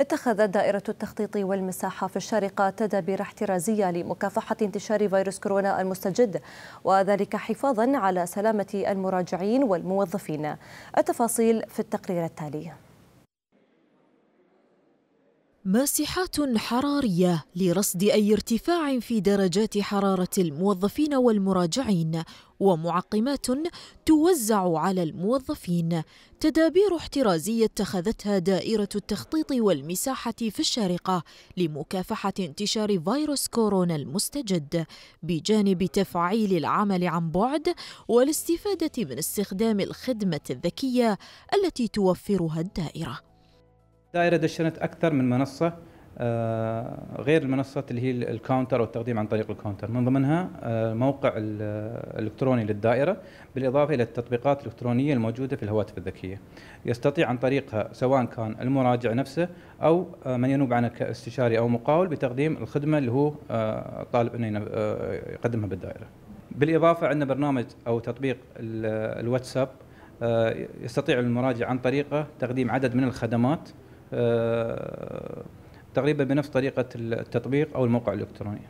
اتخذت دائرة التخطيط والمساحة في الشارقة تدابير احترازية لمكافحة انتشار فيروس كورونا المستجد وذلك حفاظا على سلامة المراجعين والموظفين التفاصيل في التقرير التالي ماسحات حرارية لرصد أي ارتفاع في درجات حرارة الموظفين والمراجعين ومعقمات توزع على الموظفين تدابير احترازية اتخذتها دائرة التخطيط والمساحة في الشارقة لمكافحة انتشار فيروس كورونا المستجد بجانب تفعيل العمل عن بعد والاستفادة من استخدام الخدمة الذكية التي توفرها الدائرة دائرة دشنت أكثر من منصة آه، غير المنصات اللي هي الكاونتر او التقديم عن طريق الكاونتر من ضمنها آه، موقع الالكتروني للدائره بالاضافه الى التطبيقات الالكترونيه الموجوده في الهواتف الذكيه يستطيع عن طريقها سواء كان المراجع نفسه او آه، من ينوب عنه كاستشاري او مقاول بتقديم الخدمه اللي هو طالب انه يقدمها بالدائره بالاضافه عندنا برنامج او تطبيق الواتساب يستطيع المراجع عن طريقه تقديم عدد من الخدمات آه، تقريبا بنفس طريقة التطبيق أو الموقع الإلكتروني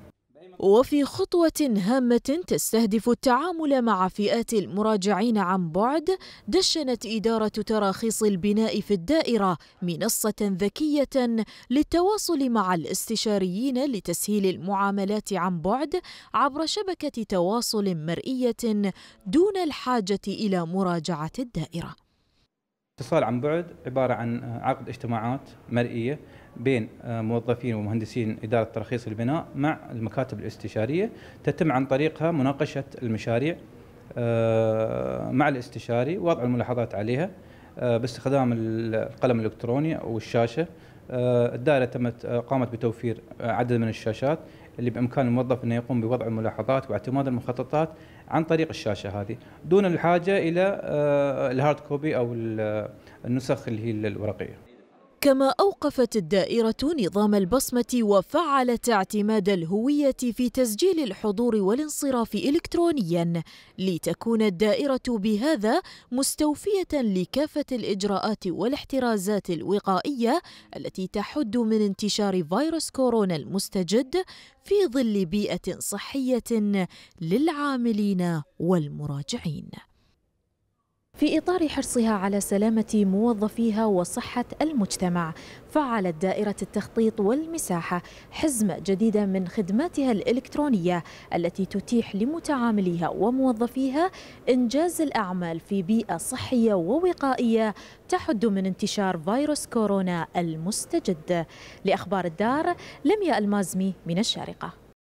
وفي خطوة هامة تستهدف التعامل مع فئات المراجعين عن بعد دشنت إدارة تراخيص البناء في الدائرة منصة ذكية للتواصل مع الاستشاريين لتسهيل المعاملات عن بعد عبر شبكة تواصل مرئية دون الحاجة إلى مراجعة الدائرة اتصال عن بعد عبارة عن آه، عقد اجتماعات مرئية بين آه، موظفين ومهندسين إدارة ترخيص البناء مع المكاتب الاستشارية تتم عن طريقها مناقشة المشاريع آه، مع الاستشاري وضع الملاحظات عليها باستخدام القلم الإلكتروني أو الشاشة آه، الدائرة تمت آه، قامت بتوفير آه، عدد من الشاشات اللي بامكان الموظف انه يقوم بوضع الملاحظات واعتماد المخططات عن طريق الشاشه هذه دون الحاجه الى الهارد كوبي او النسخ اللي هي الورقيه. كما أوقفت الدائرة نظام البصمة وفعلت اعتماد الهوية في تسجيل الحضور والانصراف إلكترونيا لتكون الدائرة بهذا مستوفية لكافة الإجراءات والاحترازات الوقائية التي تحد من انتشار فيروس كورونا المستجد في ظل بيئة صحية للعاملين والمراجعين في إطار حرصها على سلامة موظفيها وصحة المجتمع فعلت دائرة التخطيط والمساحة حزمة جديدة من خدماتها الإلكترونية التي تتيح لمتعامليها وموظفيها إنجاز الأعمال في بيئة صحية ووقائية تحد من انتشار فيروس كورونا المستجد لأخبار الدار لمياء المازمي من الشارقة